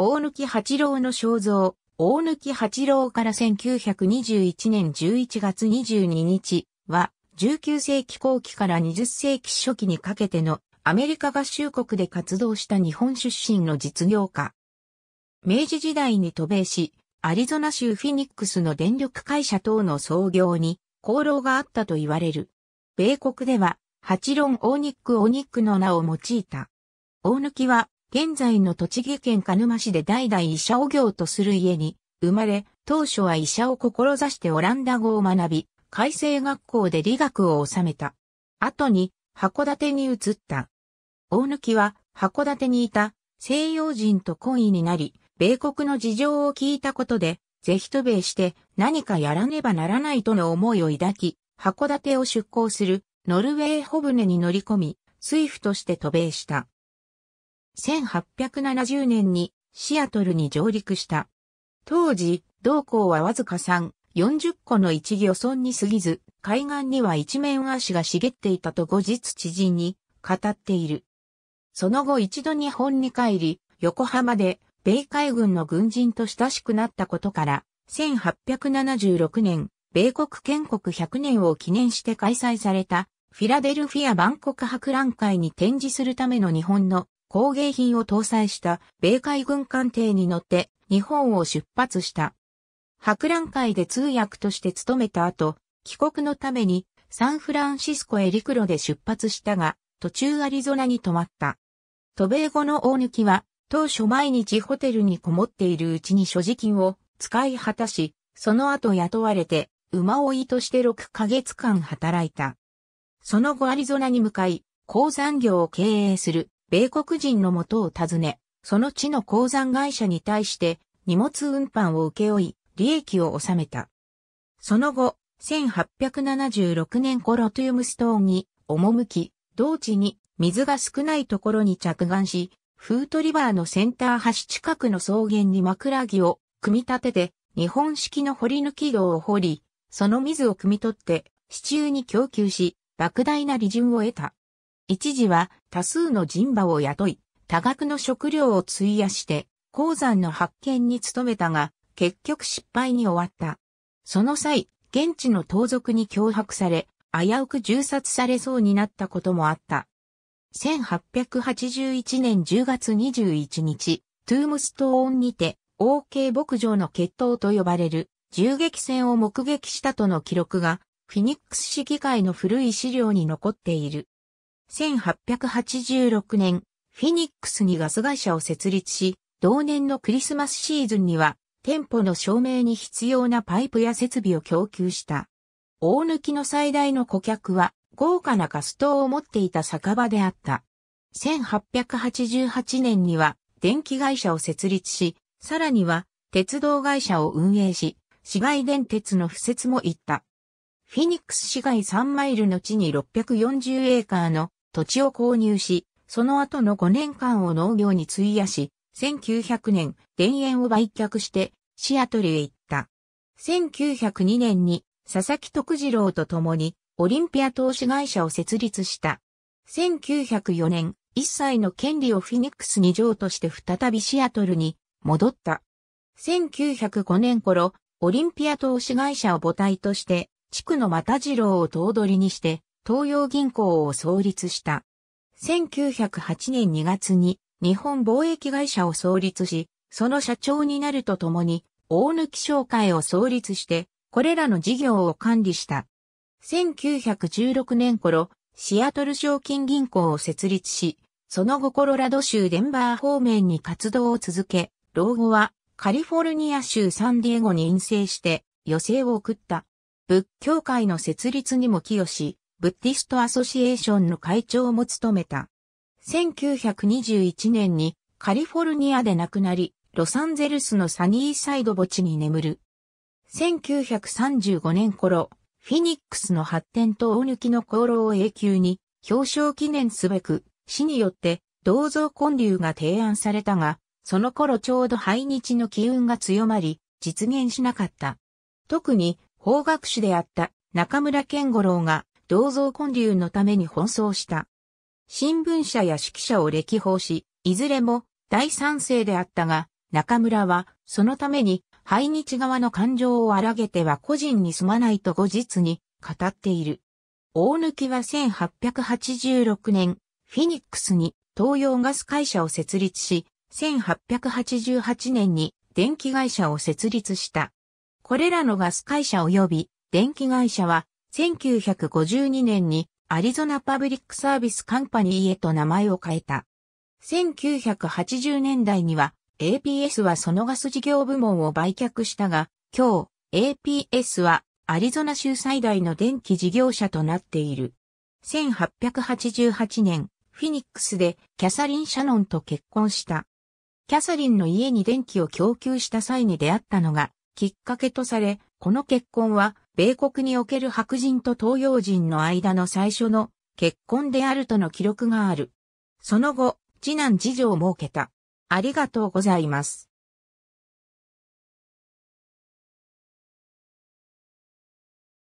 大貫八郎の肖像、大貫八郎から1921年11月22日は、19世紀後期から20世紀初期にかけてのアメリカ合衆国で活動した日本出身の実業家。明治時代に渡米し、アリゾナ州フィニックスの電力会社等の創業に功労があったと言われる。米国では、八論オーニックオニックの名を用いた。大貫は現在の栃木県鹿沼市で代々医者を業とする家に生まれ、当初は医者を志してオランダ語を学び、改正学校で理学を収めた。後に函館に移った。大貫は函館にいた西洋人と懇意になり、米国の事情を聞いたことで、ぜひ渡米して何かやらねばならないとの思いを抱き、函館を出港するノルウェーホネに乗り込み、水夫として渡米した。1870年にシアトルに上陸した。当時、同校はわずか3、40個の一漁村に過ぎず、海岸には一面足が茂っていたと後日知人に語っている。その後一度日本に帰り、横浜で米海軍の軍人と親しくなったことから、1876年、米国建国100年を記念して開催されたフィラデルフィア万国博覧会に展示するための日本の工芸品を搭載した米海軍艦艇に乗って日本を出発した。博覧会で通訳として務めた後、帰国のためにサンフランシスコへ陸路で出発したが、途中アリゾナに泊まった。渡米後の大抜きは、当初毎日ホテルにこもっているうちに所持金を使い果たし、その後雇われて、馬追いとして6ヶ月間働いた。その後アリゾナに向かい、鉱山業を経営する米国人のもとを訪ね、その地の鉱山会社に対して荷物運搬を請け負い、利益を収めた。その後、1876年頃トゥームストーンに赴き、同地に水が少ないところに着岸し、フートリバーのセンター橋近くの草原に枕木を組み立てて、日本式の掘り抜き道を掘り、その水を汲み取って、支柱に供給し、莫大な利潤を得た。一時は多数の人馬を雇い、多額の食料を費やして、鉱山の発見に努めたが、結局失敗に終わった。その際、現地の盗賊に脅迫され、危うく銃殺されそうになったこともあった。1881年10月21日、トゥームストーンにて、OK 牧場の決闘と呼ばれる銃撃戦を目撃したとの記録が、フィニックス市議会の古い資料に残っている。1886年、フィニックスにガス会社を設立し、同年のクリスマスシーズンには、店舗の照明に必要なパイプや設備を供給した。大抜きの最大の顧客は、豪華なガス灯を持っていた酒場であった。1888年には、電気会社を設立し、さらには、鉄道会社を運営し、市街電鉄の付設も行った。フィニックス市街3マイルの地に640エーカーの土地を購入し、その後の5年間を農業に費やし、1900年、田園を売却して、シアトルへ行った。1902年に、佐々木徳次郎と共に、オリンピア投資会社を設立した。1904年、一切の権利をフィニックスに譲渡して再びシアトルに戻った。1905年頃、オリンピア投資会社を母体として、地区の又次郎を頭取にして、東洋銀行を創立した。1908年2月に日本貿易会社を創立し、その社長になるとともに、大貫商会を創立して、これらの事業を管理した。1916年頃、シアトル賞金銀行を設立し、その後コロラド州デンバー方面に活動を続け、老後はカリフォルニア州サンディエゴに陰性して余生を送った。仏教会の設立にも寄与し、ブッディストアソシエーションの会長も務めた。1921年にカリフォルニアで亡くなり、ロサンゼルスのサニーサイド墓地に眠る。1935年頃、フィニックスの発展と大抜きの功労を永久に表彰記念すべく、死によって銅像建立が提案されたが、その頃ちょうど廃日の機運が強まり、実現しなかった。特に、法学士であった中村健五郎が銅像建立のために奔走した。新聞社や指揮者を歴訪し、いずれも大賛成であったが、中村はそのために排日側の感情を荒げては個人に住まないと後日に語っている。大きは1886年、フィニックスに東洋ガス会社を設立し、1888年に電気会社を設立した。これらのガス会社及び電気会社は1952年にアリゾナパブリックサービスカンパニーへと名前を変えた。1980年代には APS はそのガス事業部門を売却したが、今日 APS はアリゾナ州最大の電気事業者となっている。1888年、フィニックスでキャサリン・シャノンと結婚した。キャサリンの家に電気を供給した際に出会ったのがきっかけとされ、この結婚は米国における白人と東洋人の間の最初の結婚であるとの記録がある。その後、次男次女を設けた。ありがとうございます。